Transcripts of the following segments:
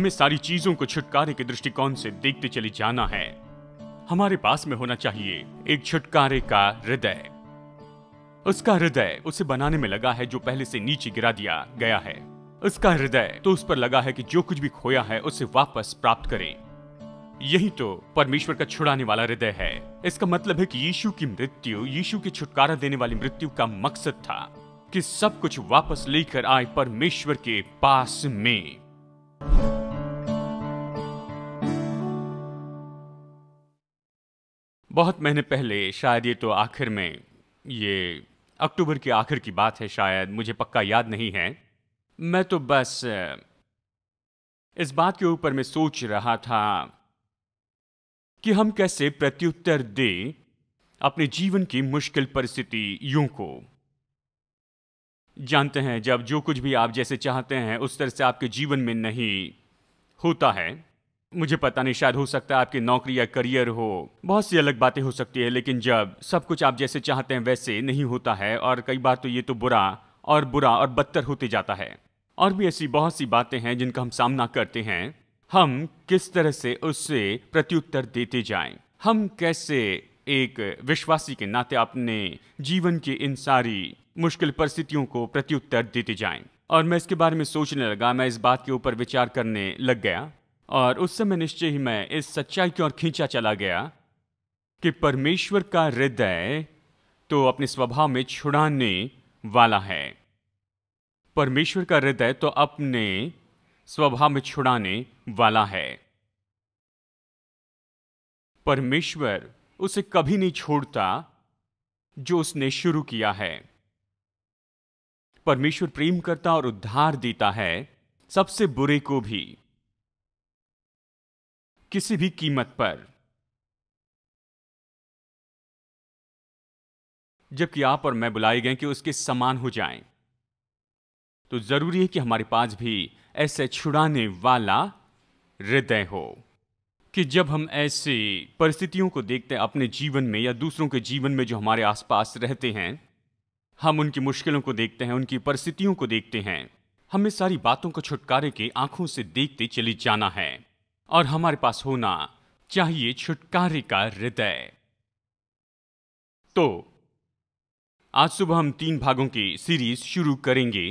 हमें सारी चीजों को छुटकारे के दृष्टिकोण से देखते चले जाना है हमारे पास में होना चाहिए एक छुटकारे का हृदय उसका हृदय उसे बनाने में लगा है जो पहले से नीचे गिरा दिया गया है उसका हृदय तो उस पर लगा है कि जो कुछ भी खोया है उसे वापस प्राप्त करें यही तो परमेश्वर का छुड़ाने वाला हृदय है इसका मतलब है कि यीशु की मृत्यु यीशु के छुटकारा देने वाली मृत्यु का मकसद था कि सब कुछ वापस लेकर आए परमेश्वर के पास में बहुत महीने पहले शायद ये तो आखिर में ये अक्टूबर के आखिर की बात है शायद मुझे पक्का याद नहीं है मैं तो बस इस बात के ऊपर मैं सोच रहा था कि हम कैसे प्रत्युत्तर दें अपने जीवन की मुश्किल परिस्थिति यूं को जानते हैं जब जो कुछ भी आप जैसे चाहते हैं उस तरह से आपके जीवन में नहीं होता है मुझे पता नहीं शायद हो सकता है आपकी नौकरी या करियर हो बहुत सी अलग बातें हो सकती है लेकिन जब सब कुछ आप जैसे चाहते हैं वैसे नहीं होता है और कई बार तो ये तो बुरा और बुरा और बदतर होते जाता है और भी ऐसी बहुत सी बातें हैं जिनका हम सामना करते हैं हम किस तरह से उससे प्रत्युत्तर देते जाएं हम कैसे एक विश्वासी के नाते अपने जीवन की इन सारी मुश्किल परिस्थितियों को प्रत्युत्तर देते जाएं और मैं इसके बारे में सोचने लगा मैं इस बात के ऊपर विचार करने लग गया और उस समय निश्चय ही मैं इस सच्चाई की ओर खींचा चला गया कि परमेश्वर का हृदय तो अपने स्वभाव में छुड़ाने वाला है परमेश्वर का हृदय तो अपने स्वभाव में छुड़ाने वाला है परमेश्वर उसे कभी नहीं छोड़ता जो उसने शुरू किया है परमेश्वर प्रेम करता और उद्धार देता है सबसे बुरे को भी किसी भी कीमत पर जबकि आप और मैं बुलाए गए कि उसके समान हो जाएं, तो जरूरी है कि हमारे पास भी ऐसे छुड़ाने वाला हृदय हो कि जब हम ऐसी परिस्थितियों को देखते हैं अपने जीवन में या दूसरों के जीवन में जो हमारे आसपास रहते हैं हम उनकी मुश्किलों को देखते हैं उनकी परिस्थितियों को देखते हैं हमें सारी बातों को छुटकारे के आंखों से देखते चले जाना है और हमारे पास होना चाहिए छुटकारे का हृदय तो आज सुबह हम तीन भागों की सीरीज शुरू करेंगे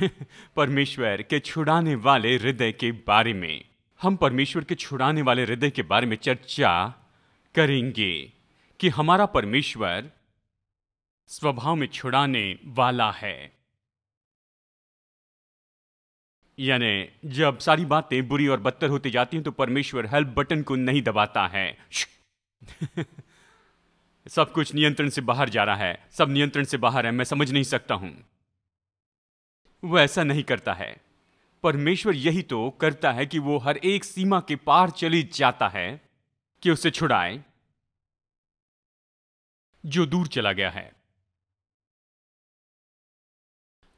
परमेश्वर के छुड़ाने वाले हृदय के बारे में हम परमेश्वर के छुड़ाने वाले हृदय के बारे में चर्चा करेंगे कि हमारा परमेश्वर स्वभाव में छुड़ाने वाला है यानी जब सारी बातें बुरी और बदतर होती जाती हैं तो परमेश्वर हेल्प बटन को नहीं दबाता है सब कुछ नियंत्रण से बाहर जा रहा है सब नियंत्रण से बाहर है मैं समझ नहीं सकता हूं वह ऐसा नहीं करता है परमेश्वर यही तो करता है कि वो हर एक सीमा के पार चली जाता है कि उसे छुड़ाए जो दूर चला गया है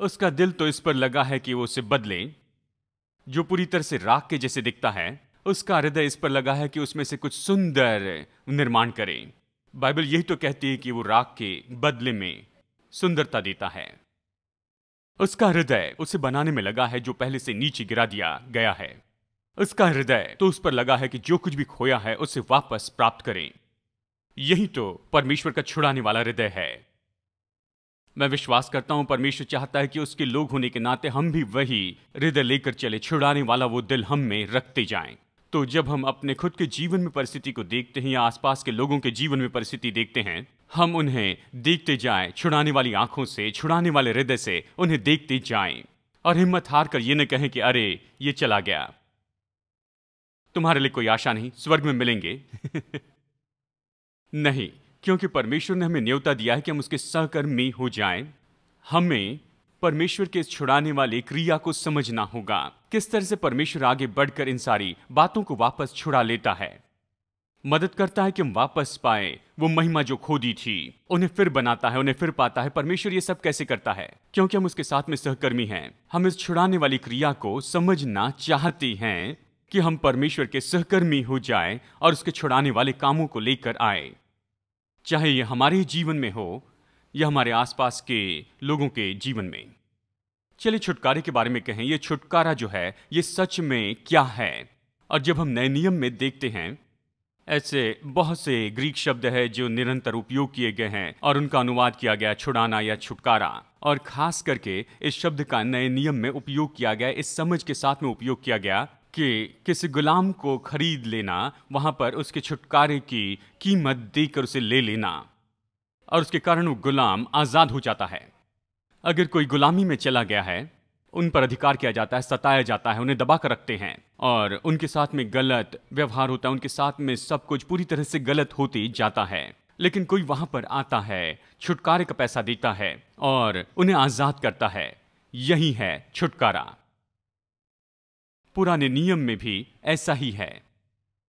उसका दिल तो इस पर लगा है कि वो उसे बदले जो पूरी तरह से राख के जैसे दिखता है उसका हृदय इस पर लगा है कि उसमें से कुछ सुंदर निर्माण करे बाइबल यही तो कहती है कि वो राख के बदले में सुंदरता देता है उसका हृदय उसे बनाने में लगा है जो पहले से नीचे गिरा दिया गया है उसका हृदय तो उस पर लगा है कि जो कुछ भी खोया है उसे वापस प्राप्त करें यही तो परमेश्वर का छुड़ाने वाला हृदय है मैं विश्वास करता हूं परमेश्वर चाहता है कि उसके लोग होने के नाते हम भी वही हृदय लेकर चले छुड़ाने वाला वो दिल हम में रखते जाएं तो जब हम अपने खुद के जीवन में परिस्थिति को देखते हैं या आसपास के लोगों के जीवन में परिस्थिति देखते हैं हम उन्हें देखते जाएं छुड़ाने वाली आंखों से छुड़ाने वाले हृदय से उन्हें देखते जाएं और हिम्मत हार कर ये न कहें कि अरे ये चला गया तुम्हारे लिए कोई आशा नहीं स्वर्ग में मिलेंगे नहीं क्योंकि परमेश्वर ने हमें न्योता दिया है कि हम उसके सहकर्मी हो जाएं, हमें परमेश्वर के छुड़ाने वाले क्रिया को समझना होगा किस तरह से परमेश्वर आगे बढ़कर इन सारी बातों को वापस छुड़ा लेता है मदद करता है कि हम वापस पाए वो महिमा जो खो दी थी उन्हें फिर बनाता है उन्हें फिर पाता है परमेश्वर ये सब कैसे करता है क्योंकि हम उसके साथ में सहकर्मी हैं हम इस छुड़ाने वाली क्रिया को समझना चाहते हैं कि हम परमेश्वर के सहकर्मी हो जाए और उसके छुड़ाने वाले कामों को लेकर आए चाहे ये हमारे जीवन में हो या हमारे आसपास के लोगों के जीवन में चलिए छुटकारे के बारे में कहें ये छुटकारा जो है ये सच में क्या है और जब हम नए नियम में देखते हैं ऐसे बहुत से ग्रीक शब्द है जो निरंतर उपयोग किए गए हैं और उनका अनुवाद किया गया छुड़ाना या छुटकारा और खास करके इस शब्द का नए नियम में उपयोग किया गया इस समझ के साथ में उपयोग किया गया कि किसी गुलाम को खरीद लेना वहाँ पर उसके छुटकारे की कीमत देकर उसे ले लेना और उसके कारण वो गुलाम आज़ाद हो जाता है अगर कोई गुलामी में चला गया है उन पर अधिकार किया जाता है सताया जाता है उन्हें दबा कर रखते हैं और उनके साथ में गलत व्यवहार होता है उनके साथ में सब कुछ पूरी तरह से गलत होती जाता है लेकिन कोई वहां पर आता है छुटकारे का पैसा देता है और उन्हें आज़ाद करता है यही है छुटकारा पुराने नियम में भी ऐसा ही है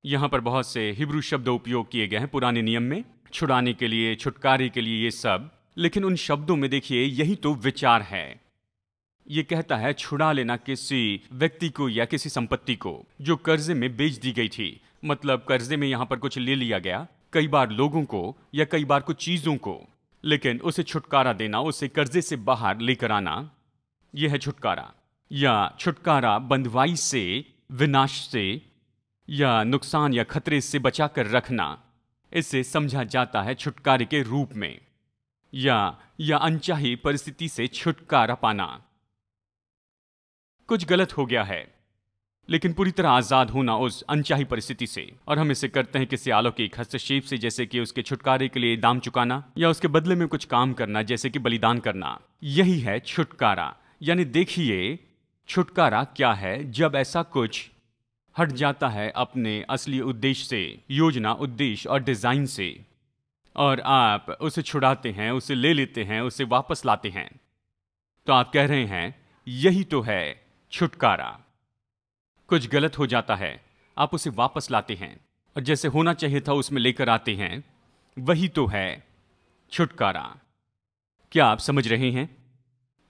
यहां पर बहुत से हिब्रू शब्द उपयोग किए गए हैं पुराने नियम में छुड़ाने के लिए छुटकारे के लिए ये सब लेकिन उन शब्दों में देखिए यही तो विचार है ये कहता है छुड़ा लेना किसी व्यक्ति को या किसी संपत्ति को जो कर्जे में बेच दी गई थी मतलब कर्जे में यहां पर कुछ ले लिया गया कई बार लोगों को या कई बार कुछ चीजों को लेकिन उसे छुटकारा देना उसे कर्जे से बाहर लेकर आना यह है छुटकारा या छुटकारा बंधवाई से विनाश से या नुकसान या खतरे से बचाकर रखना इसे समझा जाता है छुटकारे के रूप में या या अनचाही परिस्थिति से छुटकारा पाना कुछ गलत हो गया है लेकिन पूरी तरह आजाद होना उस अनचाही परिस्थिति से और हम इसे करते हैं किसी अलौकिक हस्तक्षेप से जैसे कि उसके छुटकारे के लिए दाम चुकाना या उसके बदले में कुछ काम करना जैसे कि बलिदान करना यही है छुटकारा यानी देखिए छुटकारा क्या है जब ऐसा कुछ हट जाता है अपने असली उद्देश्य से योजना उद्देश्य और डिज़ाइन से और आप उसे छुड़ाते हैं उसे ले लेते हैं उसे वापस लाते हैं तो आप कह रहे हैं यही तो है छुटकारा कुछ गलत हो जाता है आप उसे वापस लाते हैं और जैसे होना चाहिए था उसमें लेकर आते हैं वही तो है छुटकारा क्या आप समझ रहे हैं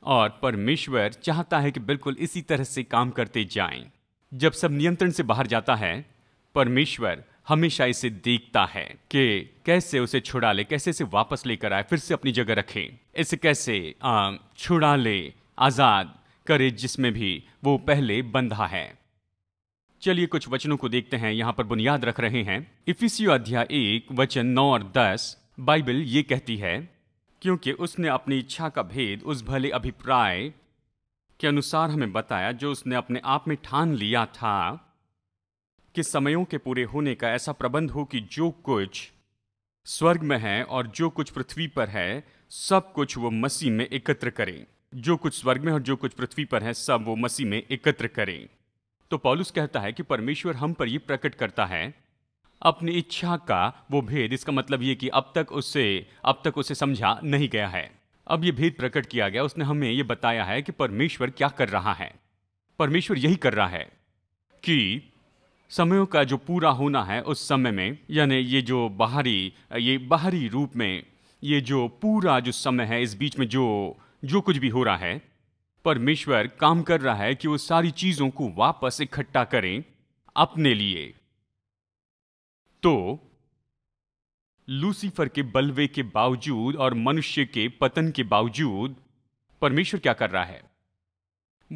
और परमेश्वर चाहता है कि बिल्कुल इसी तरह से काम करते जाएं। जब सब नियंत्रण से बाहर जाता है परमेश्वर हमेशा इसे देखता है कि कैसे उसे छुड़ा ले कैसे इसे वापस लेकर आए फिर से अपनी जगह रखे इसे कैसे आ, छुड़ा ले आज़ाद करे जिसमें भी वो पहले बंधा है चलिए कुछ वचनों को देखते हैं यहाँ पर बुनियाद रख रहे हैं इफिसियो अध्याय एक वचन नौ और दस बाइबल ये कहती है क्योंकि उसने अपनी इच्छा का भेद उस भले अभिप्राय के अनुसार हमें बताया जो उसने अपने आप में ठान लिया था कि समयों के पूरे होने का ऐसा प्रबंध हो कि जो कुछ स्वर्ग में है और जो कुछ पृथ्वी पर है सब कुछ वो मसीह में एकत्र करें जो कुछ स्वर्ग में और जो कुछ पृथ्वी पर है सब वो मसीह में एकत्र करें तो पॉलुस कहता है कि परमेश्वर हम पर यह प्रकट करता है अपनी इच्छा का वो भेद इसका मतलब ये कि अब तक उससे अब तक उसे समझा नहीं गया है अब ये भेद प्रकट किया गया उसने हमें ये बताया है कि परमेश्वर क्या कर रहा है परमेश्वर यही कर रहा है कि समयों का जो पूरा होना है उस समय में यानी ये जो बाहरी ये बाहरी रूप में ये जो पूरा जो समय है इस बीच में जो जो कुछ भी हो रहा है परमेश्वर काम कर रहा है कि वो सारी चीज़ों को वापस इकट्ठा करें अपने लिए तो लूसीफर के बलवे के बावजूद और मनुष्य के पतन के बावजूद परमेश्वर क्या कर रहा है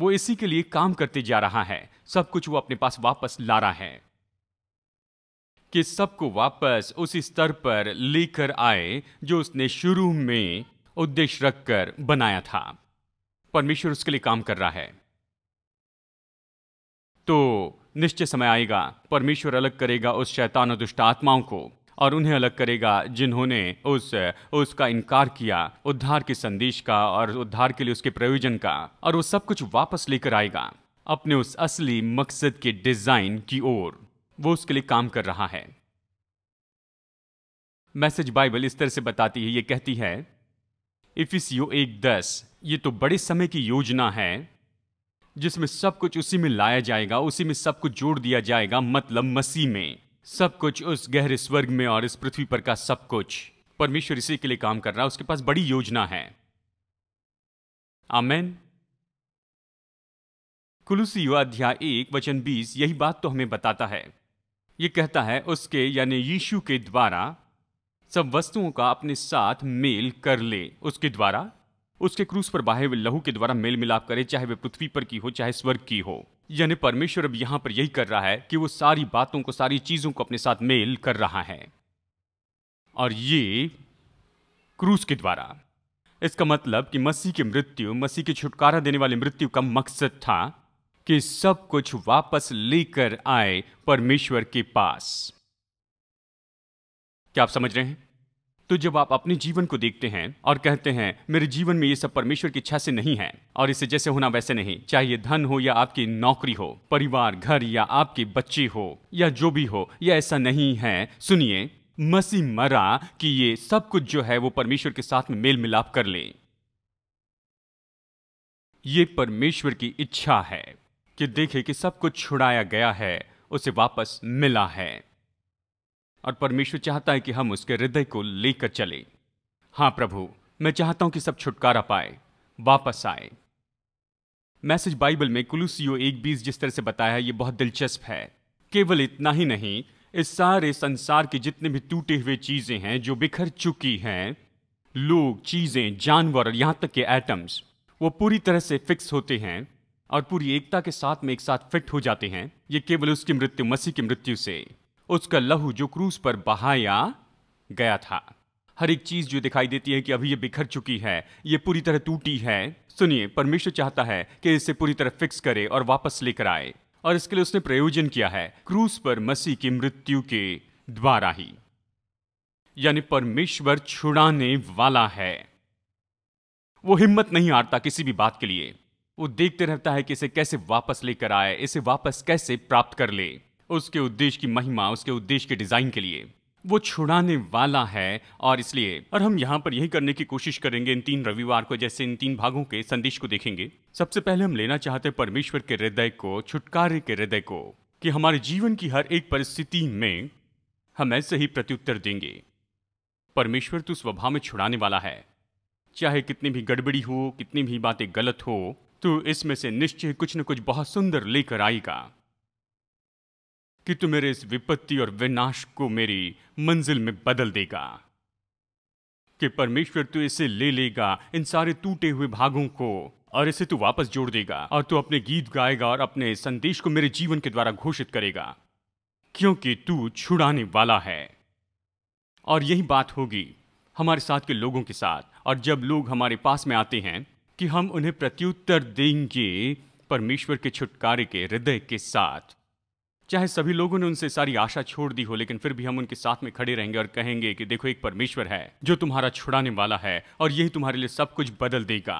वो इसी के लिए काम करते जा रहा है सब कुछ वो अपने पास वापस ला रहा है कि सबको वापस उसी स्तर पर लेकर आए जो उसने शुरू में उद्देश्य रखकर बनाया था परमेश्वर उसके लिए काम कर रहा है तो निश्चय समय आएगा परमेश्वर अलग करेगा उस शैतान और दुष्ट आत्माओं को और उन्हें अलग करेगा जिन्होंने उस उसका इनकार किया उद्धार के संदेश का और उद्धार के लिए उसके प्रयोजन का और वो सब कुछ वापस लेकर आएगा अपने उस असली मकसद के डिजाइन की ओर वो उसके लिए काम कर रहा है मैसेज बाइबल इस तरह से बताती है ये कहती है इफिसियो एक दस ये तो बड़े समय की योजना है जिसमें सब कुछ उसी में लाया जाएगा उसी में सब कुछ जोड़ दिया जाएगा मतलब मसीह में सब कुछ उस गहरे स्वर्ग में और इस पृथ्वी पर का सब कुछ परमेश्वर इसी के लिए काम कर रहा है उसके पास बड़ी योजना है आमेन कुलूसी अध्याय एक वचन बीस यही बात तो हमें बताता है ये कहता है उसके यानी यीशु के द्वारा सब वस्तुओं का अपने साथ मेल कर ले उसके द्वारा उसके क्रूज पर बाहे लहू के द्वारा मेल मिलाप करे चाहे वे पृथ्वी पर की हो चाहे स्वर्ग की हो यानी परमेश्वर अब यहाँ पर यही कर रहा है कि वो सारी बातों को सारी चीजों को अपने साथ मेल कर रहा है और ये क्रूस के द्वारा इसका मतलब कि मसीह की मृत्यु मसीह के छुटकारा देने वाली मृत्यु का मकसद था कि सब कुछ वापस लेकर आए परमेश्वर के पास क्या आप समझ रहे हैं तो जब आप अपने जीवन को देखते हैं और कहते हैं मेरे जीवन में ये सब परमेश्वर की इच्छा से नहीं है और इसे जैसे होना वैसे नहीं चाहे धन हो या आपकी नौकरी हो परिवार घर या आपके बच्चे हो या जो भी हो या ऐसा नहीं है सुनिए मसी मरा कि ये सब कुछ जो है वो परमेश्वर के साथ में मेल मिलाप कर ले ये परमेश्वर की इच्छा है कि देखे कि सब कुछ छुड़ाया गया है उसे वापस मिला है और परमेश्वर चाहता है कि हम उसके हृदय को लेकर चले हाँ प्रभु मैं चाहता हूं कि सब छुटकारा पाए वापस आए मैसेज बाइबल में कुलूसियो एक बीस जिस तरह से बताया है ये बहुत दिलचस्प है केवल इतना ही नहीं इस सारे संसार के जितने भी टूटे हुए चीज़ें हैं जो बिखर चुकी हैं लोग चीज़ें जानवर और तक के एटम्स वो पूरी तरह से फिक्स होते हैं और पूरी एकता के साथ में एक साथ फिट हो जाते हैं ये केवल उसकी मृत्यु मसीह की मृत्यु से उसका लहू जो क्रूज पर बहाया गया था हर एक चीज जो दिखाई देती है कि अभी ये बिखर चुकी है ये पूरी तरह टूटी है सुनिए परमेश्वर चाहता है कि इसे पूरी तरह फिक्स करे और वापस लेकर आए और इसके लिए उसने प्रयोजन किया है क्रूस पर मसीह की मृत्यु के द्वारा ही यानी परमेश्वर छुड़ाने वाला है वो हिम्मत नहीं हारता किसी भी बात के लिए वो देखते रहता है कि इसे कैसे वापस लेकर आए इसे वापस कैसे प्राप्त कर ले उसके उद्देश्य की महिमा उसके उद्देश्य के डिजाइन के लिए वो छुड़ाने वाला है और इसलिए और हम यहाँ पर यही करने की कोशिश करेंगे इन तीन रविवार को जैसे इन तीन भागों के संदेश को देखेंगे सबसे पहले हम लेना चाहते हैं परमेश्वर के हृदय को छुटकारे के हृदय को कि हमारे जीवन की हर एक परिस्थिति में हम ऐसे ही प्रत्युत्तर देंगे परमेश्वर तो स्वभाव में छुड़ाने वाला है चाहे कितनी भी गड़बड़ी हो कितनी भी बातें गलत हो तो इसमें से निश्चय कुछ न कुछ बहुत सुंदर लेकर आएगा कि तू मेरे इस विपत्ति और विनाश को मेरी मंजिल में बदल देगा कि परमेश्वर तू इसे ले लेगा इन सारे टूटे हुए भागों को और इसे तू वापस जोड़ देगा और तू अपने गीत गाएगा और अपने संदेश को मेरे जीवन के द्वारा घोषित करेगा क्योंकि तू छुड़ाने वाला है और यही बात होगी हमारे साथ के लोगों के साथ और जब लोग हमारे पास में आते हैं कि हम उन्हें प्रत्युत्तर देंगे परमेश्वर के छुटकारे के हृदय के साथ चाहे सभी लोगों ने उनसे सारी आशा छोड़ दी हो लेकिन फिर भी हम उनके साथ में खड़े रहेंगे और कहेंगे कि देखो एक परमेश्वर है जो तुम्हारा छुड़ाने वाला है और यही तुम्हारे लिए सब कुछ बदल देगा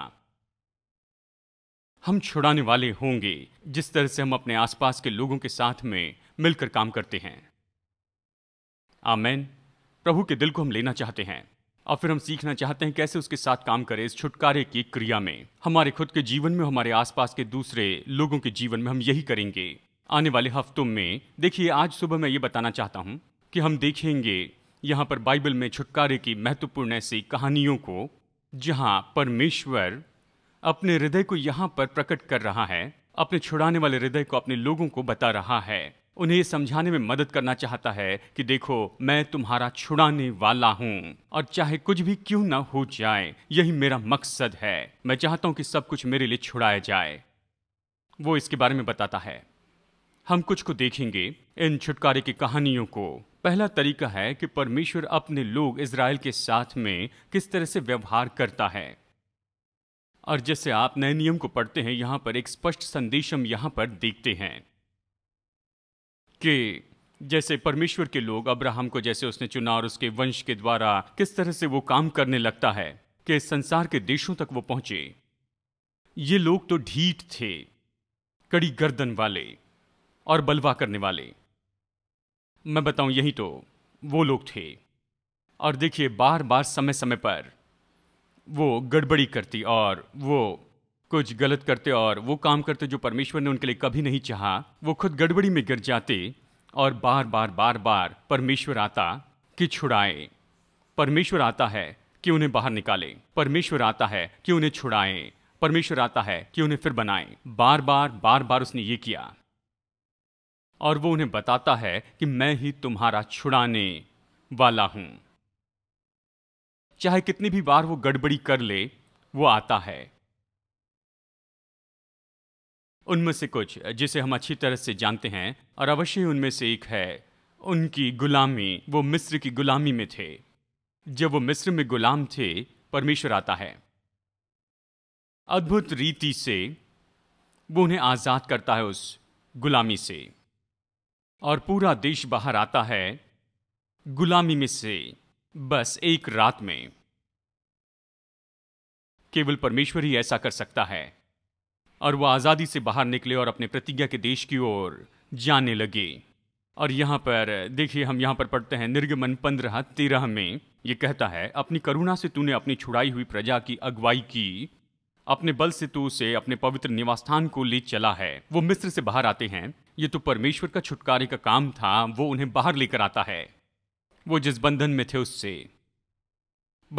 हम छुड़ाने वाले होंगे जिस तरह से हम अपने आसपास के लोगों के साथ में मिलकर काम करते हैं आमैन प्रभु के दिल को हम लेना चाहते हैं और फिर हम सीखना चाहते हैं कैसे उसके साथ काम करें इस छुटकारे की क्रिया में हमारे खुद के जीवन में हमारे आसपास के दूसरे लोगों के जीवन में हम यही करेंगे आने वाले हफ्तों में देखिए आज सुबह मैं ये बताना चाहता हूँ कि हम देखेंगे यहाँ पर बाइबल में छुटकारे की महत्वपूर्ण ऐसी कहानियों को जहाँ परमेश्वर अपने हृदय को यहाँ पर प्रकट कर रहा है अपने छुड़ाने वाले हृदय को अपने लोगों को बता रहा है उन्हें समझाने में मदद करना चाहता है कि देखो मैं तुम्हारा छुड़ाने वाला हूँ और चाहे कुछ भी क्यों ना हो जाए यही मेरा मकसद है मैं चाहता हूँ कि सब कुछ मेरे लिए छुड़ाया जाए वो इसके बारे में बताता है हम कुछ को देखेंगे इन छुटकारे की कहानियों को पहला तरीका है कि परमेश्वर अपने लोग इसराइल के साथ में किस तरह से व्यवहार करता है और जैसे आप नए नियम को पढ़ते हैं यहां पर एक स्पष्ट संदेश हम यहां पर देखते हैं कि जैसे परमेश्वर के लोग अब्राहम को जैसे उसने चुना और उसके वंश के द्वारा किस तरह से वो काम करने लगता है कि संसार के देशों तक वो पहुंचे ये लोग तो ढीठ थे कड़ी गर्दन वाले और बलवा करने वाले मैं बताऊं यही तो वो लोग थे और देखिए बार बार समय समय पर वो गड़बड़ी करती और वो कुछ गलत करते और वो काम करते जो परमेश्वर ने उनके लिए कभी नहीं चाहा वो खुद गड़बड़ी में गिर जाते और बार बार बार बार परमेश्वर आता कि छुड़ाए परमेश्वर आता है कि उन्हें बाहर निकाले परमेश्वर आता है कि उन्हें छुड़ाएं परमेश्वर आता है कि उन्हें फिर बनाएं बार बार बार बार उसने ये किया और वो उन्हें बताता है कि मैं ही तुम्हारा छुड़ाने वाला हूं चाहे कितनी भी बार वो गड़बड़ी कर ले वो आता है उनमें से कुछ जिसे हम अच्छी तरह से जानते हैं और अवश्य उनमें से एक है उनकी गुलामी वो मिस्र की गुलामी में थे जब वो मिस्र में गुलाम थे परमेश्वर आता है अद्भुत रीति से वो उन्हें आज़ाद करता है उस गुलामी से और पूरा देश बाहर आता है गुलामी में से बस एक रात में केवल परमेश्वर ही ऐसा कर सकता है और वह आज़ादी से बाहर निकले और अपने प्रतिज्ञा के देश की ओर जाने लगे और यहां पर देखिए हम यहां पर पढ़ते हैं निर्गमन पंद्रह तेरह में ये कहता है अपनी करुणा से तूने अपनी छुड़ाई हुई प्रजा की अगुवाई की अपने बल से तू उसे अपने पवित्र निवास स्थान को ले चला है वो मिस्र से बाहर आते हैं ये तो परमेश्वर का छुटकारे का काम था वो उन्हें बाहर लेकर आता है वो जिस बंधन में थे उससे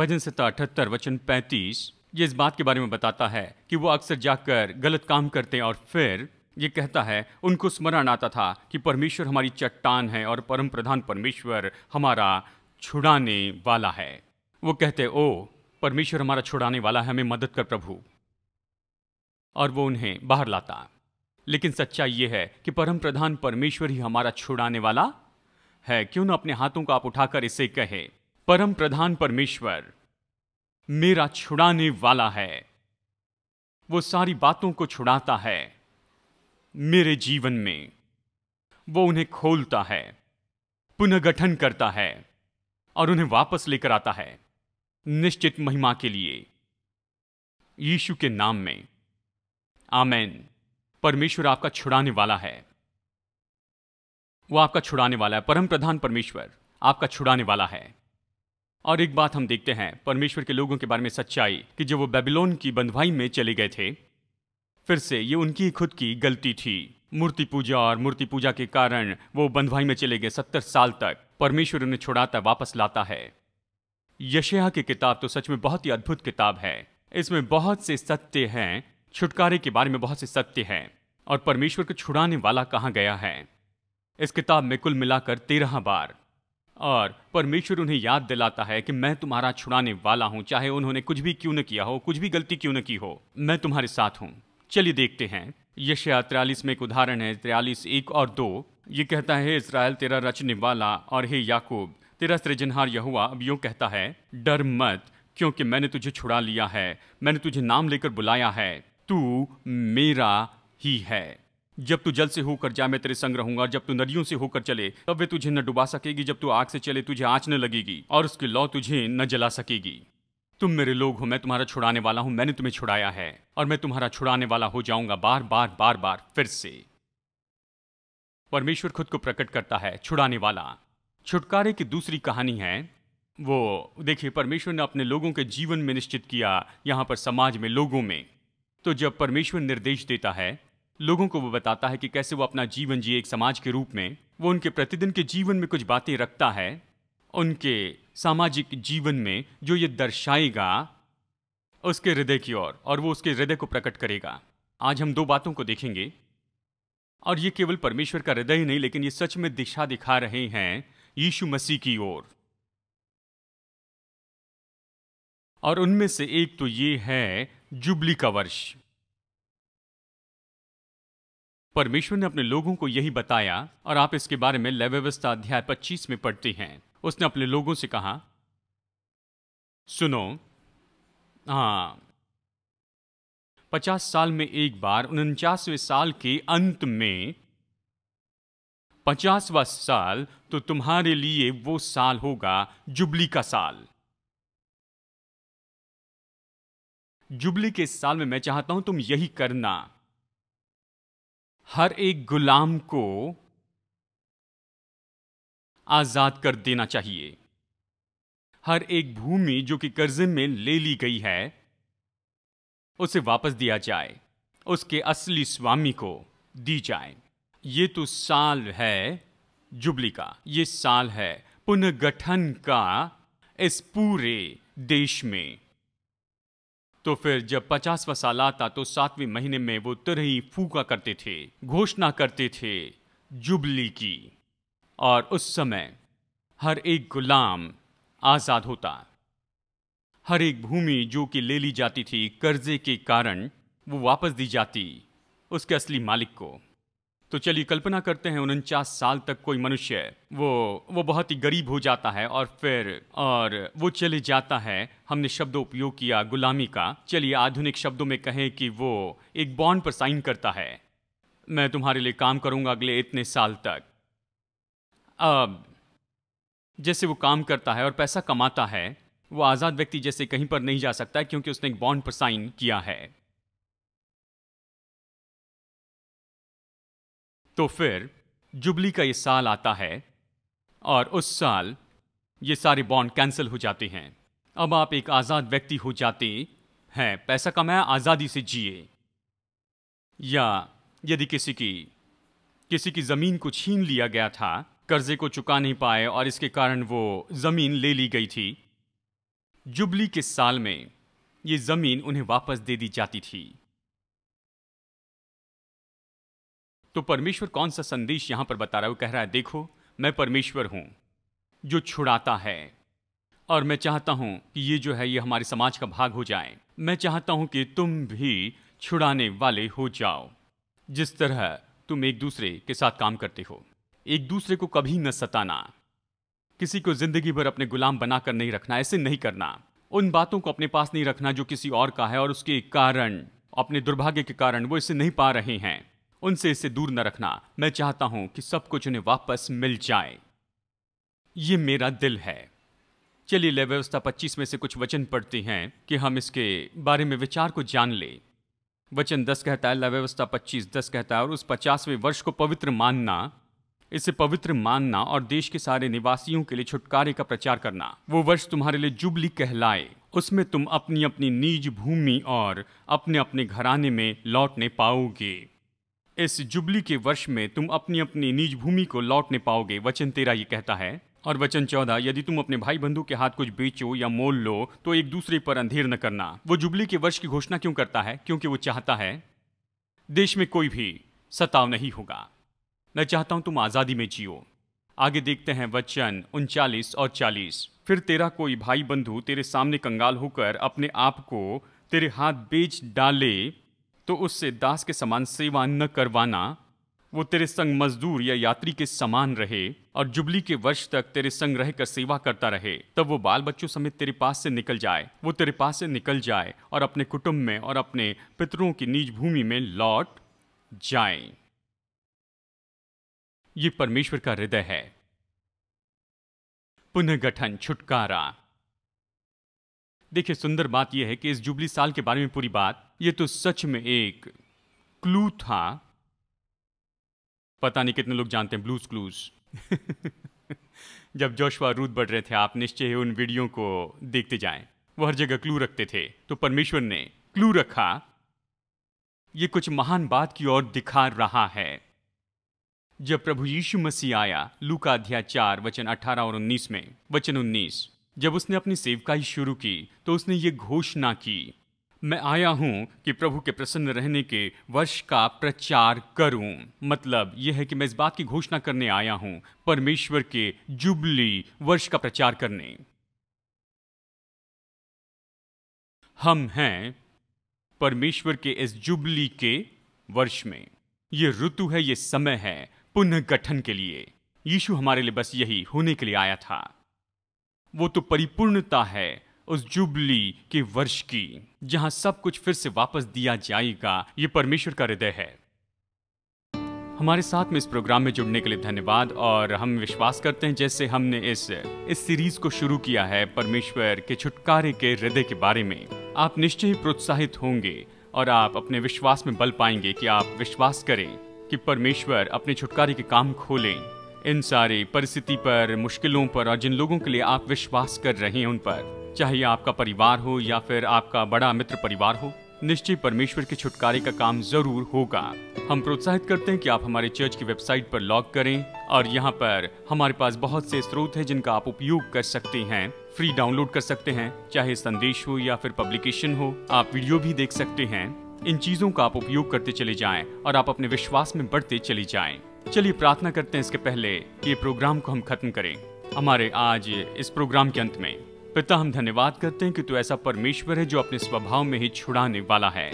भजन सत्ता अठहत्तर वचन पैंतीस ये इस बात के बारे में बताता है कि वो अक्सर जाकर गलत काम करते और फिर ये कहता है उनको स्मरण आता था कि परमेश्वर हमारी चट्टान है और परम प्रधान परमेश्वर हमारा छुड़ाने वाला है वो कहते ओ परमेश्वर हमारा छुड़ाने वाला है हमें मदद कर प्रभु और वो उन्हें बाहर लाता लेकिन सच्चाई यह है कि परम प्रधान परमेश्वर ही हमारा छुड़ाने वाला है क्यों ना अपने हाथों को आप उठाकर इसे कहे परम प्रधान परमेश्वर मेरा छुड़ाने वाला है वो सारी बातों को छुड़ाता है मेरे जीवन में वो उन्हें खोलता है पुनर्गठन करता है और उन्हें वापस लेकर आता है निश्चित महिमा के लिए यीशु के नाम में आमेन परमेश्वर आपका छुड़ाने वाला है वो आपका छुड़ाने वाला है परम प्रधान परमेश्वर आपका छुड़ाने वाला है और एक बात हम देखते हैं परमेश्वर के लोगों के बारे में सच्चाई कि जब वो बेबीलोन की बंधवाई में चले गए थे फिर से ये उनकी खुद की गलती थी मूर्ति पूजा और मूर्ति पूजा के कारण वो बंधवाई में चले गए सत्तर साल तक परमेश्वर उन्हें छुड़ाता वापस लाता है यशया की किताब तो सच में बहुत ही अद्भुत किताब है इसमें बहुत से सत्य हैं छुटकारे के बारे में बहुत से सत्य हैं और परमेश्वर को छुड़ाने वाला कहा गया है इस किताब में कुल मिलाकर तेरह बार और परमेश्वर उन्हें याद दिलाता है कि मैं तुम्हारा छुड़ाने वाला हूँ चाहे उन्होंने कुछ भी क्यों न किया हो कुछ भी गलती क्यों न की हो मैं तुम्हारे साथ हूँ चलिए देखते हैं यशया त्रियालीस में एक उदाहरण है त्रियालीस एक और दो ये कहता है इसराइल तेरा रचने वाला और हे याकूब तेरा सृजनहार यहुआ अब यू कहता है डर मत क्योंकि मैंने तुझे छुड़ा लिया है मैंने तुझे नाम लेकर बुलाया है तू मेरा ही है जब तू जल से होकर जा मैं तेरे संग रहूंगा जब तू नदियों से होकर चले तब वे तुझे न डुबा सकेगी जब तू आग से चले तुझे आँच न लगेगी और उसकी लौ तुझे न जला सकेगी तुम मेरे लोग हो मैं तुम्हारा छुड़ाने वाला हूं मैंने तुम्हें छुड़ाया है और मैं तुम्हारा छुड़ाने वाला हो जाऊंगा बार बार बार बार फिर से परमेश्वर खुद को प्रकट करता है छुड़ाने वाला छुटकारे की दूसरी कहानी है वो देखिए परमेश्वर ने अपने लोगों के जीवन में निश्चित किया यहां पर समाज में लोगों में तो जब परमेश्वर निर्देश देता है लोगों को वो बताता है कि कैसे वो अपना जीवन जिए एक समाज के रूप में वो उनके प्रतिदिन के जीवन में कुछ बातें रखता है उनके सामाजिक जीवन में जो ये दर्शाएगा उसके हृदय की ओर और, वो उसके हृदय को प्रकट करेगा आज हम दो बातों को देखेंगे और ये केवल परमेश्वर का हृदय ही नहीं लेकिन ये सच में दिशा दिखा रहे हैं यीशु मसीह की ओर और उनमें से एक तो ये है जुबली का वर्ष परमेश्वर ने अपने लोगों को यही बताया और आप इसके बारे में लव्यवस्था अध्याय 25 में पढ़ते हैं उसने अपने लोगों से कहा सुनो हाँ पचास साल में एक बार उनचासवें साल के अंत में पचासवा साल तो तुम्हारे लिए वो साल होगा जुबली का साल जुबली के साल में मैं चाहता हूं तुम यही करना हर एक गुलाम को आजाद कर देना चाहिए हर एक भूमि जो कि कर्जे में ले ली गई है उसे वापस दिया जाए उसके असली स्वामी को दी जाए ये तो साल है जुबली का ये साल है पुनर्गठन का इस पूरे देश में तो फिर जब पचासवा साल आता तो सातवें महीने में वो तरही फूका करते थे घोषणा करते थे जुबली की और उस समय हर एक गुलाम आज़ाद होता हर एक भूमि जो कि ले ली जाती थी कर्जे के कारण वो वापस दी जाती उसके असली मालिक को तो चलिए कल्पना करते हैं उनचास साल तक कोई मनुष्य वो वो बहुत ही गरीब हो जाता है और फिर और वो चले जाता है हमने शब्द उपयोग किया गुलामी का चलिए आधुनिक शब्दों में कहें कि वो एक बॉन्ड पर साइन करता है मैं तुम्हारे लिए काम करूंगा अगले इतने साल तक अब जैसे वो काम करता है और पैसा कमाता है वो आज़ाद व्यक्ति जैसे कहीं पर नहीं जा सकता क्योंकि उसने एक बॉन्ड पर साइन किया है तो फिर जुबली का ये साल आता है और उस साल ये सारे बॉन्ड कैंसिल हो जाते हैं अब आप एक आज़ाद व्यक्ति हो जाते हैं पैसा कमाया आज़ादी से जिए या यदि किसी की किसी की ज़मीन को छीन लिया गया था कर्जे को चुका नहीं पाए और इसके कारण वो ज़मीन ले ली गई थी जुबली के साल में ये ज़मीन उन्हें वापस दे दी जाती थी तो परमेश्वर कौन सा संदेश यहां पर बता रहा है वो कह रहा है देखो मैं परमेश्वर हूं जो छुड़ाता है और मैं चाहता हूं कि ये जो है ये हमारे समाज का भाग हो जाए मैं चाहता हूं कि तुम भी छुड़ाने वाले हो जाओ जिस तरह तुम एक दूसरे के साथ काम करते हो एक दूसरे को कभी न सताना किसी को जिंदगी भर अपने गुलाम बनाकर नहीं रखना ऐसे नहीं करना उन बातों को अपने पास नहीं रखना जो किसी और का है और उसके कारण अपने दुर्भाग्य के कारण वो इसे नहीं पा रहे हैं उनसे इसे दूर न रखना मैं चाहता हूं कि सब कुछ उन्हें वापस मिल जाए ये मेरा दिल है चलिए लय व्यवस्था पच्चीस में से कुछ वचन पढ़ते हैं कि हम इसके बारे में विचार को जान ले वचन दस कहता है लय व्यवस्था पच्चीस दस कहता है और उस पचासवें वर्ष को पवित्र मानना इसे पवित्र मानना और देश के सारे निवासियों के लिए छुटकारे का प्रचार करना वो वर्ष तुम्हारे लिए जुबली कहलाए उसमें तुम अपनी अपनी निज भूमि और अपने अपने घराने में लौटने पाओगे इस जुबली के वर्ष में तुम अपनी अपनी निज भूमि को लौटने पाओगे वचन तेरा ये कहता है और वचन चौदह यदि तुम अपने भाई बंधु के हाथ कुछ बेचो या मोल लो तो एक दूसरे पर अंधेर न करना वो जुबली के वर्ष की घोषणा क्यों करता है क्योंकि वो चाहता है देश में कोई भी सताव नहीं होगा मैं चाहता हूं तुम आज़ादी में जियो आगे देखते हैं वचन उनचालीस और चालीस फिर तेरा कोई भाई बंधु तेरे सामने कंगाल होकर अपने आप को तेरे हाथ बेच डाले तो उससे दास के समान सेवा न करवाना वो तेरे संग मजदूर या यात्री के समान रहे और जुबली के वर्ष तक तेरे संग रहकर सेवा करता रहे तब वो बाल बच्चों समेत तेरे पास से निकल जाए वो तेरे पास से निकल जाए और अपने कुटुंब में और अपने पितरों की निज भूमि में लौट जाए ये परमेश्वर का हृदय है पुनर्गठन छुटकारा देखिए सुंदर बात यह है कि इस जुबली साल के बारे में पूरी बात यह तो सच में एक क्लू था पता नहीं कितने लोग जानते हैं ब्लूज क्लूज जब जोशवा रूद बढ़ रहे थे आप निश्चय ही उन वीडियो को देखते जाएं वो हर जगह क्लू रखते थे तो परमेश्वर ने क्लू रखा ये कुछ महान बात की ओर दिखा रहा है जब प्रभु यीशु मसीह आया लू का अध्याय चार वचन अठारह और उन्नीस में वचन उन्नीस जब उसने अपनी सेवकाई शुरू की तो उसने ये घोषणा की मैं आया हूं कि प्रभु के प्रसन्न रहने के वर्ष का प्रचार करूं मतलब यह है कि मैं इस बात की घोषणा करने आया हूं परमेश्वर के जुबली वर्ष का प्रचार करने हम हैं परमेश्वर के इस जुबली के वर्ष में ये ऋतु है ये समय है पुनः गठन के लिए यीशु हमारे लिए बस यही होने के लिए आया था वो तो परिपूर्णता है उस जुबली के वर्ष की जहां सब कुछ फिर से वापस दिया जाएगा ये परमेश्वर का हृदय है हमारे साथ में इस प्रोग्राम में जुड़ने के लिए धन्यवाद और हम विश्वास करते हैं जैसे हमने इस इस सीरीज को शुरू किया है परमेश्वर के छुटकारे के हृदय के बारे में आप निश्चय ही प्रोत्साहित होंगे और आप अपने विश्वास में बल पाएंगे कि आप विश्वास करें कि परमेश्वर अपने छुटकारे के काम खोलें इन सारी परिस्थिति पर मुश्किलों पर और जिन लोगों के लिए आप विश्वास कर रहे हैं उन पर चाहे आपका परिवार हो या फिर आपका बड़ा मित्र परिवार हो निश्चय परमेश्वर के छुटकारे का काम जरूर होगा हम प्रोत्साहित करते हैं कि आप हमारे चर्च की वेबसाइट पर लॉग करें और यहाँ पर हमारे पास बहुत से स्रोत हैं जिनका आप उपयोग कर सकते हैं फ्री डाउनलोड कर सकते हैं चाहे संदेश हो या फिर पब्लिकेशन हो आप वीडियो भी देख सकते हैं इन चीजों का आप उपयोग करते चले जाएं और आप अपने विश्वास में बढ़ते चले जाएं चलिए प्रार्थना करते हैं इसके पहले कि प्रोग्राम को हम खत्म करें हमारे आज इस प्रोग्राम के अंत में पिता हम धन्यवाद करते हैं कि तू ऐसा परमेश्वर है जो अपने स्वभाव में ही छुड़ाने वाला है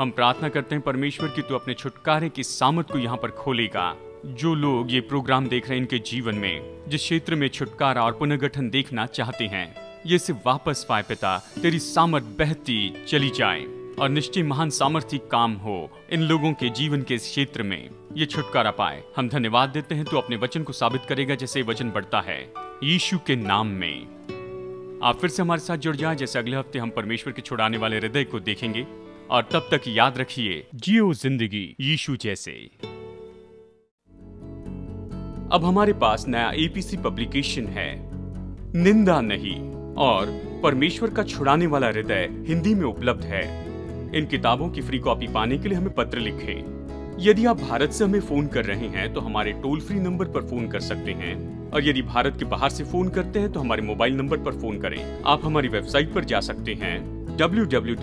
हम प्रार्थना करते हैं परमेश्वर कि तू अपने छुटकारे की सामर्थ को यहाँ पर खोलेगा जो लोग ये प्रोग्राम देख रहे हैं इनके जीवन में जिस क्षेत्र में छुटकारा और पुनर्गठन देखना चाहते हैं ये सिर्फ वापस पाए पिता तेरी सामर्थ बहती चली जाए और निश्चय महान सामर्थ्य काम हो इन लोगों के जीवन के क्षेत्र में ये छुटकारा पाए हम धन्यवाद देते हैं तो अपने वचन को साबित करेगा जैसे वचन बढ़ता है यीशु के नाम में आप फिर से हमारे साथ जुड़ जाए जैसे अगले हफ्ते हम परमेश्वर के छुड़ाने वाले हृदय को देखेंगे और तब तक याद रखिए जियो जिंदगी यीशु जैसे अब हमारे पास नया एपीसी पब्लिकेशन है निंदा नहीं और परमेश्वर का छुड़ाने वाला हृदय हिंदी में उपलब्ध है इन किताबों की फ्री कॉपी पाने के लिए हमें पत्र लिखें। यदि आप भारत से हमें फोन कर रहे हैं तो हमारे टोल फ्री नंबर पर फोन कर सकते हैं और यदि भारत के बाहर से फोन करते हैं तो हमारे मोबाइल नंबर पर फोन करें आप हमारी वेबसाइट पर जा सकते हैं www.apcwo.org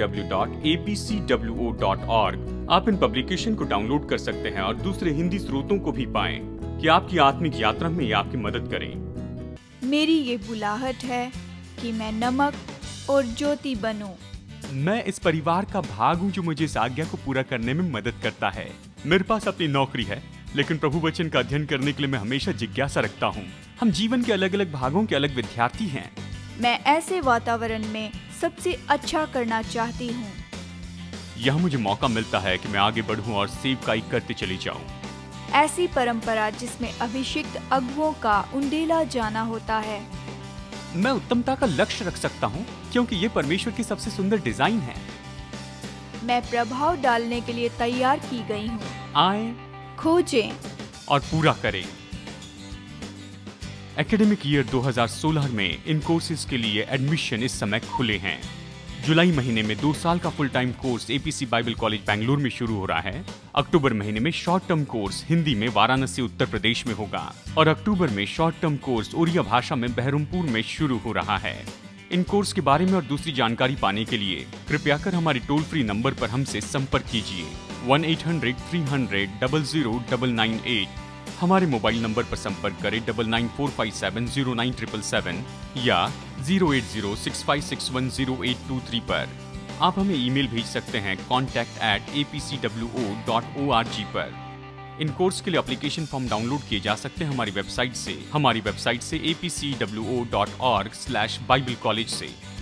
आप इन पब्लिकेशन को डाउनलोड कर सकते हैं और दूसरे हिंदी स्रोतों को भी पाएं कि आपकी आत्मिक यात्रा में आपकी मदद करें मेरी ये बुलाहट है कि मैं नमक और ज्योति बनूं। मैं इस परिवार का भाग हूँ जो मुझे इस आज्ञा को पूरा करने में मदद करता है मेरे पास अपनी नौकरी है लेकिन प्रभु वचन का अध्ययन करने के लिए मैं हमेशा जिज्ञासा रखता हूँ हम जीवन के अलग अलग भागों के अलग विद्यार्थी हैं मैं ऐसे वातावरण में सबसे अच्छा करना चाहती हूँ यह मुझे मौका मिलता है कि मैं आगे बढ़ूं और सेवकाई करते चली जाऊं। ऐसी परंपरा जिसमें अभिषिक्त अगुओं का उंडेला जाना होता है मैं उत्तमता का लक्ष्य रख सकता हूँ क्योंकि ये परमेश्वर की सबसे सुंदर डिजाइन है मैं प्रभाव डालने के लिए तैयार की गई हूँ आए खोजें और पूरा करें एकेडमिक ईयर 2016 में इन कोर्सेज के लिए एडमिशन इस समय खुले हैं जुलाई महीने में दो साल का full time course APC Bible college Bangalore में शुरू हो रहा है अक्टूबर महीने में शॉर्ट टर्म कोर्स हिंदी में वाराणसी उत्तर प्रदेश में होगा और अक्टूबर में शॉर्ट टर्म कोर्स ओरिया भाषा में बहरमपुर में शुरू हो रहा है इन कोर्स के बारे में और दूसरी जानकारी पाने के लिए कृपया कर हमारे टोल फ्री नंबर पर हमसे संपर्क कीजिए one eight hundred three hundred double zero double nine eight हमारे मोबाइल नंबर पर संपर्क करें double nine four five seven zero nine triple seven या 08065610823 पर आप हमें ईमेल भेज सकते हैं contact at A P C W O dot O R G पर इन कोर्स के लिए अप्लीकेशन फॉर्म डाउनलोड किए जा सकते हैं हमारी वेबसाइट से हमारी वेबसाइट से A P C W O dot org slash Bible college से